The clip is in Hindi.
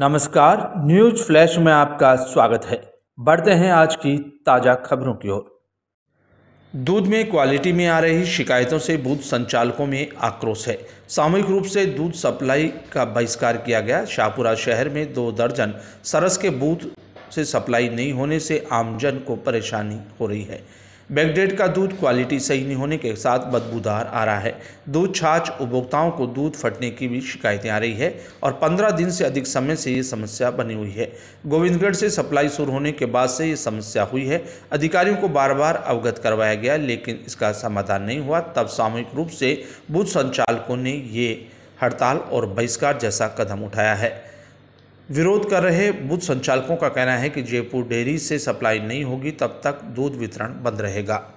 नमस्कार न्यूज फ्लैश में आपका स्वागत है बढ़ते हैं आज की ताज़ा खबरों की ओर दूध में क्वालिटी में आ रही शिकायतों से दूध संचालकों में आक्रोश है सामूहिक रूप से दूध सप्लाई का बहिष्कार किया गया शाहपुरा शहर में दो दर्जन सरस के बूथ से सप्लाई नहीं होने से आमजन को परेशानी हो रही है बैगडेट का दूध क्वालिटी सही नहीं होने के साथ बदबूदार आ रहा है दूध छाछ उपभोक्ताओं को दूध फटने की भी शिकायतें आ रही है और 15 दिन से अधिक समय से ये समस्या बनी हुई है गोविंदगढ़ से सप्लाई शुरू होने के बाद से ये समस्या हुई है अधिकारियों को बार बार अवगत करवाया गया लेकिन इसका समाधान नहीं हुआ तब सामूहिक रूप से बूथ संचालकों ने ये हड़ताल और बहिष्कार जैसा कदम उठाया है विरोध कर रहे बुध संचालकों का कहना है कि जयपुर डेयरी से सप्लाई नहीं होगी तब तक दूध वितरण बंद रहेगा